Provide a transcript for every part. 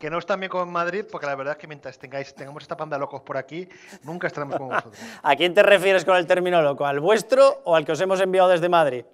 Que no os bien con Madrid, porque la verdad es que mientras tengáis, tengamos esta panda locos por aquí, nunca estaremos con vosotros. ¿A quién te refieres con el término loco? ¿Al vuestro o al que os hemos enviado desde Madrid?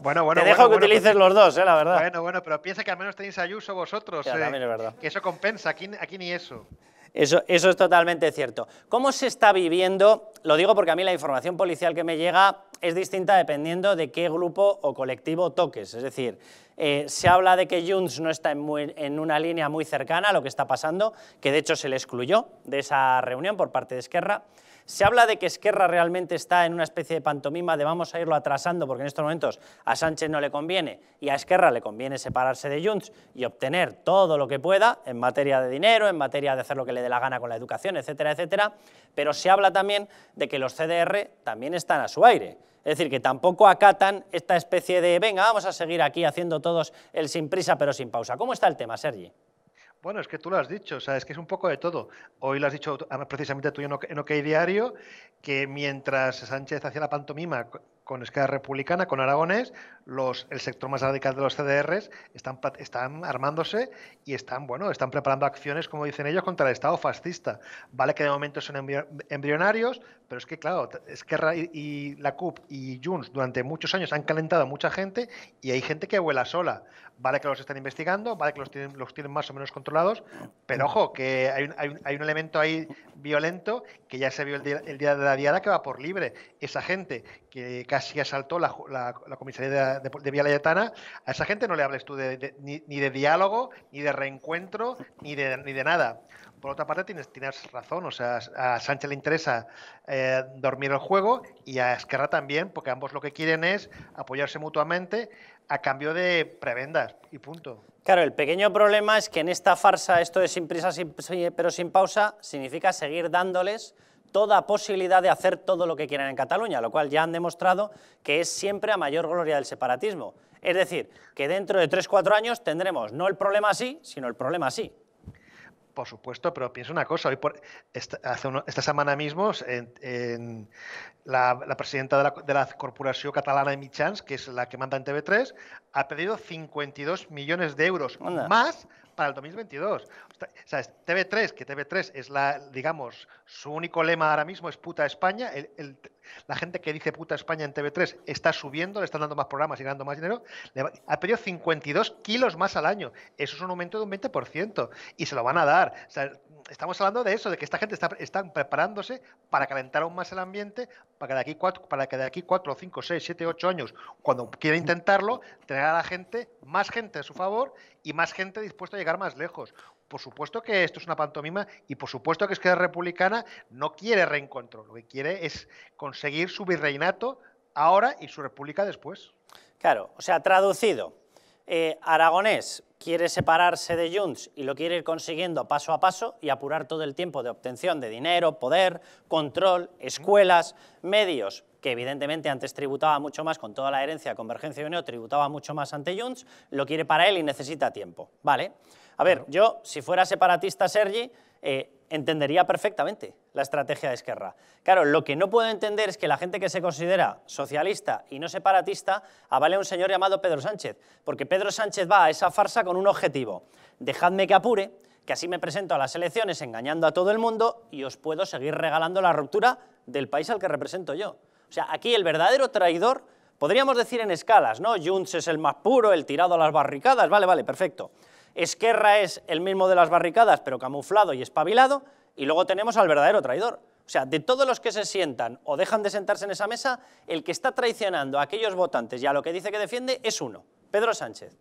bueno, oh, bueno, te dejo que utilices pues los dos, eh, la verdad. Bueno, bueno, pero piensa que al menos tenéis Ayuso vosotros. Eh, verdad. Que eso compensa, aquí, aquí ni eso. Eso, eso es totalmente cierto. ¿Cómo se está viviendo? Lo digo porque a mí la información policial que me llega es distinta dependiendo de qué grupo o colectivo toques. Es decir, eh, se habla de que Junts no está en, en, una línea muy cercana a lo que está pasando, que de hecho se le excluyó de esa reunión por parte de Esquerra. Se habla de que Esquerra realmente está en una especie de pantomima de vamos a irlo atrasando porque en estos momentos a Sánchez no le conviene y a Esquerra le conviene separarse de Junts y obtener todo lo que pueda en materia de dinero, en materia de hacer lo que le dé la gana con la educación, etcétera, etcétera. Pero se habla también de que los CDR también están a su aire. Es decir, que tampoco acatan esta especie de, venga, vamos a seguir aquí haciendo todos el sin prisa pero sin pausa. ¿Cómo está el tema, Sergi? Bueno, es que tú lo has dicho, o sea, es que es un poco de todo. Hoy lo has dicho precisamente tú en OK Diario, que mientras Sánchez hacía la pantomima con Esquerra Republicana, con Aragones, el sector más radical de los CDRs están, están armándose y están, bueno, están preparando acciones, como dicen ellos, contra el Estado fascista. Vale que de momento son embrionarios, pero es que, claro, Esquerra y, la CUP y Junts durante muchos años han calentado a mucha gente y hay gente que vuela sola. Vale que los están investigando, vale que los tienen, los tienen más o menos controlados, pero ojo, que hay un, elemento ahí violento que ya se vio el día, el día de la diada que va por libre. Esa gente que casi asaltó la, comisaría de, de, Vía Layetana, a esa gente no le hables tú ni, de diálogo, ni de reencuentro, ni de, ni de nada. Por otra parte, tienes, tienes razón, o sea, a Sánchez le interesa eh, dormir el juego y a Esquerra también, porque ambos lo que quieren es apoyarse mutuamente a cambio de prebendas y punto. Claro, el pequeño problema es que en esta farsa, esto de sin prisa pero sin pausa, significa seguir dándoles toda posibilidad de hacer todo lo que quieran en Cataluña, lo cual ya han demostrado que es siempre a mayor gloria del separatismo. Es decir, que dentro de 3 cuatro años tendremos no el problema así, sino el problema así. Por supuesto, pero pienso una cosa. Hoy por, esta, hace esta, semana mismo, la, presidenta de la, Corporación Catalana de Michans, que es la que manda en TV3, ha pedido 52 millones de euros más para el 2022. TV3, que TV3 es la, digamos, su único lema ahora mismo es puta España. la gente que dice puta España en TV3 está subiendo, le están dando más programas y ganando más dinero. ha pedido 52 kilos más al año. Eso es un aumento de un 20% y se lo van a dar. estamos hablando de eso, de que esta gente está están preparándose para calentar aún más el ambiente, para que de aquí cuatro, para que de aquí cuatro, cinco, seis, siete, ocho años, cuando quiera intentarlo, tener a la gente, más gente a su favor y más gente dispuesta a llegar más lejos por supuesto que esto es una pantomima y por supuesto que es Esquerra Republicana no quiere reencontro, lo que quiere es conseguir su virreinato ahora y su república después. Claro, o sea, traducido, eh, Aragonés quiere separarse de Junts y lo quiere ir consiguiendo paso a paso y apurar todo el tiempo de obtención de dinero, poder, control, escuelas, medios, que evidentemente antes tributaba mucho más con toda la herencia, Convergencia y Unión tributaba mucho más ante Junts, lo quiere para él y necesita tiempo, ¿vale? A ver, yo, si fuera separatista Sergi, eh, entendería perfectamente la estrategia de Esquerra. Claro, lo que no puedo entender es que la gente que se considera socialista y no separatista avale a un señor llamado Pedro Sánchez, porque Pedro Sánchez va a esa farsa con un objetivo, dejadme que apure, que así me presento a las elecciones engañando a todo el mundo y os puedo seguir regalando la ruptura del país al que represento yo. O sea, aquí el verdadero traidor, podríamos decir en escalas, ¿no? Junts es el más puro, el tirado a las barricadas, vale, vale, perfecto. Esquerra es el mismo de las barricadas, pero camuflado y espabilado, y luego tenemos al verdadero traidor. O sea, de todos los que se sientan o dejan de sentarse en esa mesa, el que está traicionando a aquellos votantes y a lo que dice que defiende es uno, Pedro Sánchez.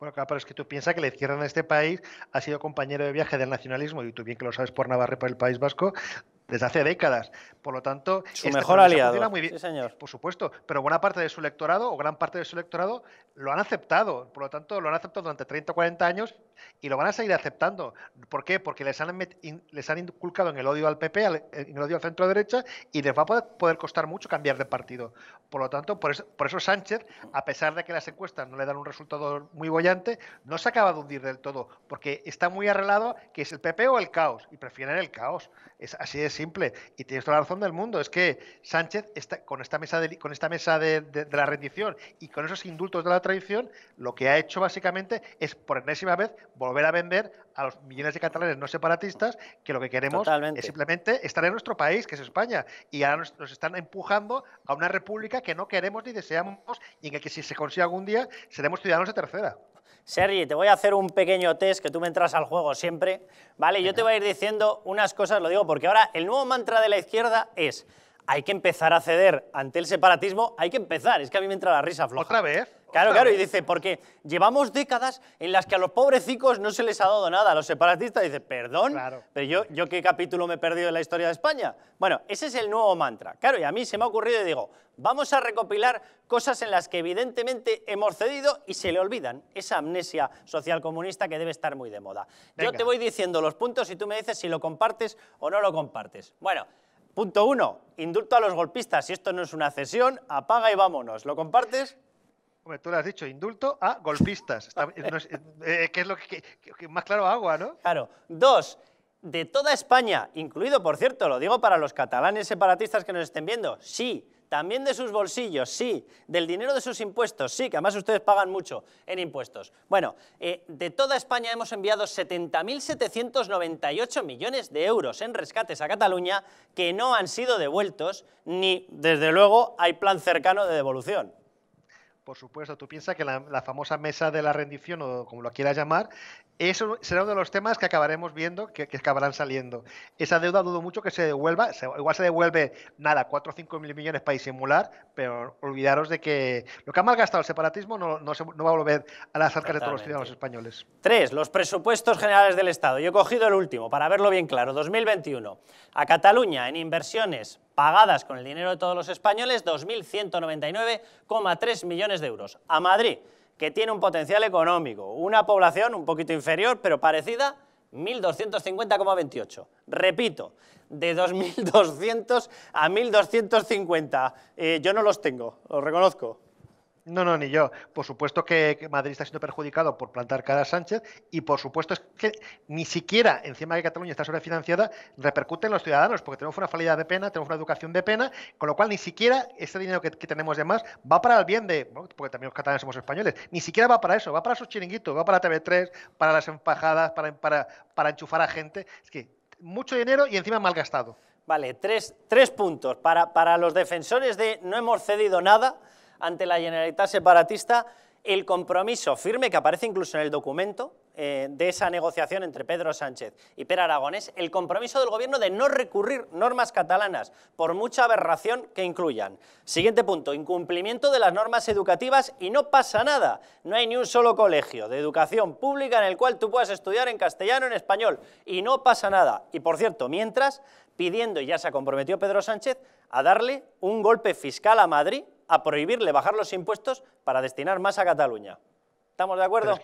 Bueno, claro, pero es que tú piensas que la izquierda en este país ha sido compañero de viaje del nacionalismo, y tú bien que lo sabes por Navarre por el País Vasco, desde hace décadas. Por lo tanto, su este mejor aliado. muy bien, señor. Por supuesto, pero buena parte de su electorado o gran parte de su electorado lo han aceptado. Por lo tanto, lo han aceptado durante 30 o 40 años y lo van a seguir aceptando. ¿Por qué? Porque les han, les han inculcado en el odio al PP, eh, en el odio al centro derecha, y les va a poder, costar mucho cambiar de partido. Por lo tanto, por eso, Sánchez, a pesar de que las encuestas no le dan un resultado muy bollante, no se acaba de hundir del todo, porque está muy arreglado que es el PP o el caos, y prefieren el caos. Es así de simple. Y tienes toda la razón del mundo. Es que Sánchez está, con esta mesa de, con esta mesa de, la rendición y con esos indultos de la tradición, lo que ha hecho básicamente es por enésima vez volver a vender a los millones de catalanes no separatistas que lo que queremos es simplemente estar en nuestro país, que es España. Y ahora nos, están empujando a una república que no queremos ni deseamos y en que si se consigue algún día seremos ciudadanos de tercera. Sergi, te voy a hacer un pequeño test que tú me entras al juego siempre, ¿vale? Yo te voy a ir diciendo unas cosas, lo digo porque ahora el nuevo mantra de la izquierda es hay que empezar a ceder ante el separatismo, hay que empezar. Es que a mí me entra la risa floja. ¿Otra vez? Claro, claro, y dice, porque llevamos décadas en las que a los pobrecicos no se les ha dado nada. A los separatistas dice, perdón, claro. pero yo, yo qué capítulo me he perdido en la historia de España. Bueno, ese es el nuevo mantra. Claro, y a mí se me ha ocurrido y digo, vamos a recopilar cosas en las que evidentemente hemos cedido y se le olvidan. Esa amnesia social comunista que debe estar muy de moda. Yo te voy diciendo los puntos y tú me dices si lo compartes o no lo compartes. Bueno. Punto uno, indulto a los golpistas. Si esto no es una cesión, apaga y vámonos. ¿Lo compartes? Hombre, tú lo has dicho, indulto a golpistas. Eh, eh, eh, es, lo más claro agua, ¿no? Claro. Dos, de toda España, incluido, por cierto, lo digo para los catalanes separatistas que nos estén viendo, sí, también de sus bolsillos, sí, del dinero de sus impuestos, sí, que además ustedes pagan mucho en impuestos. Bueno, eh, de toda España hemos enviado 70.798 millones de euros en rescates a Cataluña que no han sido devueltos, ni desde luego hay plan cercano de devolución. Por supuesto, tú piensas que la, la, famosa mesa de la rendición, o como lo quieras llamar, eso será uno de los temas que acabaremos viendo, que, acabarán saliendo. Esa deuda dudo mucho que se devuelva. igual se devuelve nada, 4 o 5 mil millones para disimular, pero olvidaros de que lo que ha malgastado el separatismo no, no, va a volver a las arcas de todos los ciudadanos españoles. Tres, los presupuestos generales del Estado. Yo he cogido el último para verlo bien claro. 2021. A Cataluña, en inversiones pagadas con el dinero de todos los españoles, 2.199,3 millones de euros. A Madrid, que tiene un potencial económico, una población un poquito inferior pero parecida, 1.250,28. Repito, de 2.200 a 1.250. Eh, yo no los tengo, los reconozco. No, no, ni yo. Por supuesto que Madrid está siendo perjudicado por plantar cara a Sánchez y por supuesto es que ni siquiera encima de Cataluña está sobrefinanciada repercute en los ciudadanos porque tenemos una falida de pena, tenemos una educación de pena, con lo cual ni siquiera ese dinero que, tenemos de más va para el bien de, porque también los catalanes somos españoles, ni siquiera va para eso, va para sus chiringuitos, va para TV3, para las empajadas, para, para, enchufar a gente. Es que mucho dinero y encima mal gastado. Vale, tres, puntos para los defensores de no hemos cedido nada ante la Generalitat separatista el compromiso firme que aparece incluso en el documento eh, de esa negociación entre Pedro Sánchez y Per Aragonés, el compromiso del gobierno de no recurrir normas catalanas, por mucha aberración que incluyan. Siguiente punto, incumplimiento de las normas educativas y no pasa nada. No hay ni un solo colegio de educación pública en el cual tú puedas estudiar en castellano o en español y no pasa nada. Y por cierto, mientras pidiendo, y ya se comprometió Pedro Sánchez, a darle un golpe fiscal a Madrid a prohibirle bajar los impuestos para destinar más a Cataluña. ¿Estamos de acuerdo?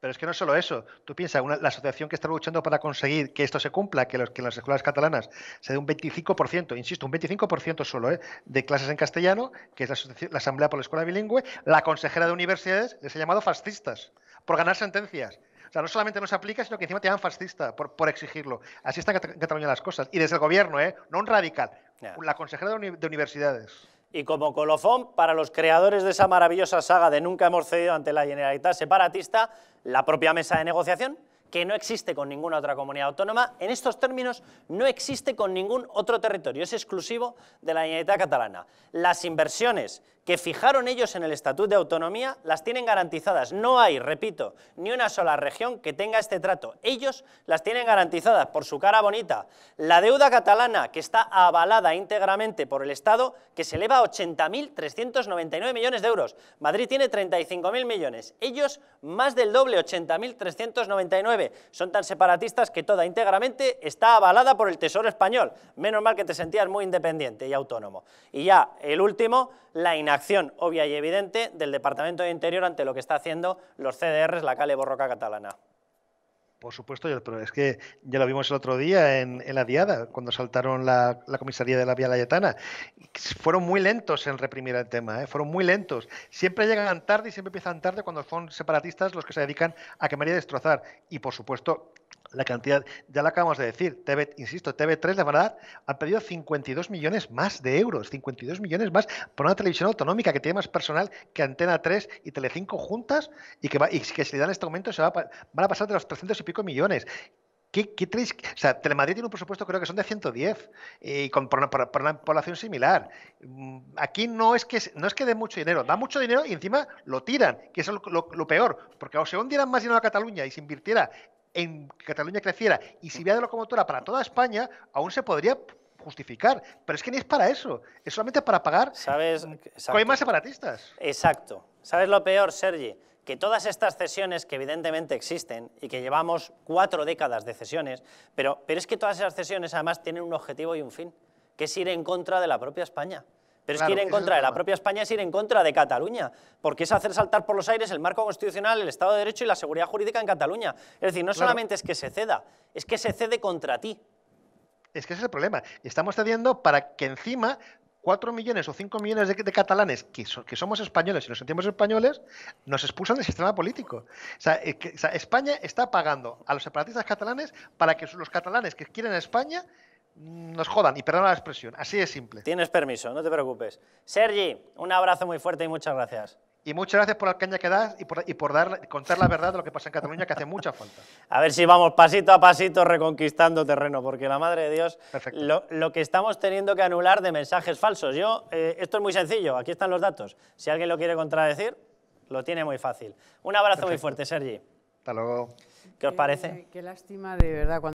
Pero es que no es solo eso. Tú piensas, la asociación que está luchando para conseguir que esto se cumpla, que, los, que en las escuelas catalanas se dé un 25%, insisto, un 25% solo ¿eh? de clases en castellano, que es la, Asamblea por la Escuela Bilingüe, la consejera de universidades les ha llamado fascistas por ganar sentencias. O sea, no solamente no se aplica, sino que encima te llaman fascista por, exigirlo. Así están en Cataluña las cosas. Y desde el gobierno, ¿eh? no un radical, la consejera de universidades. Y como colofón, para los creadores de esa maravillosa saga de Nunca hemos cedido ante la Generalitat separatista, la propia mesa de negociación, que no existe con ninguna otra comunidad autónoma, en estos términos no existe con ningún otro territorio, es exclusivo de la Generalitat catalana. Las inversiones que fijaron ellos en el estatuto de Autonomía las tienen garantizadas. No hay, repito, ni una sola región que tenga este trato. Ellos las tienen garantizadas por su cara bonita. La deuda catalana, que está avalada íntegramente por el Estado, que se eleva a 80.399 millones de euros. Madrid tiene 35.000 millones. Ellos más del doble, 80.399. Son tan separatistas que toda íntegramente está avalada por el Tesoro Español. Menos mal que te sentías muy independiente y autónomo. Y ya, el último, la Acción obvia y evidente del Departamento de Interior ante lo que está haciendo los CDRs, la Cale Borroca catalana. Por supuesto, pero es que ya lo vimos el otro día en, la diada, cuando saltaron la, comisaría de la Vía Layetana. Fueron muy lentos en reprimir el tema, ¿eh? fueron muy lentos. Siempre llegan tarde y siempre empiezan tarde cuando son separatistas los que se dedican a quemar y destrozar. Y por supuesto, la cantidad, ya la acabamos de decir, TV, insisto, TV3 de verdad ha pedido 52 millones más de euros, 52 millones más por una televisión autonómica que tiene más personal que Antena 3 y Telecinco juntas y que, va, y que si le dan este aumento se va, van a pasar de los 300 y pico millones. ¿Qué, qué o sea, Telemadrid tiene un presupuesto creo que son de 110 y eh, con, por, una, población similar. Mm, aquí no es que no es que dé mucho dinero, da mucho dinero y encima lo tiran, que es lo, peor, porque o se hundieran más dinero a Cataluña y se invirtiera en Cataluña creciera y si vía de locomotora para toda España, aún se podría justificar. Pero es que ni es para eso, es solamente para pagar ¿Sabes? más separatistas. Exacto. ¿Sabes lo peor, Sergi? Que todas estas cesiones que evidentemente existen y que llevamos cuatro décadas de cesiones, pero, pero es que todas esas cesiones además tienen un objetivo y un fin, que es ir en contra de la propia España. Pero es que ir en contra de la propia España es ir en contra de Cataluña, porque es hacer saltar por los aires el marco constitucional, el Estado de Derecho y la seguridad jurídica en Cataluña. Es decir, no solamente es que se ceda, es que se cede contra ti. Es que ese es el problema. Estamos cediendo para que encima 4 millones o 5 millones de, catalanes que, que, somos españoles y nos sentimos españoles, nos expulsan del sistema político. Eh, España está pagando a los separatistas catalanes para que los catalanes que quieren a España Mm, nos jodan, y perdona la expresión, así es simple. Tienes permiso, no te preocupes. Sergi, un abrazo muy fuerte y muchas gracias. Y muchas gracias por la caña que das y por, y por dar, contar la verdad de lo que pasa en Cataluña, que hace mucha falta. A ver si vamos pasito a pasito reconquistando terreno, porque la madre de Dios, lo, que estamos teniendo que anular de mensajes falsos. Yo, eh, esto es muy sencillo, aquí están los datos. Si alguien lo quiere contradecir, lo tiene muy fácil. Un abrazo muy fuerte, Sergi. Hasta luego. ¿Qué os parece? qué lástima, de verdad. Cuando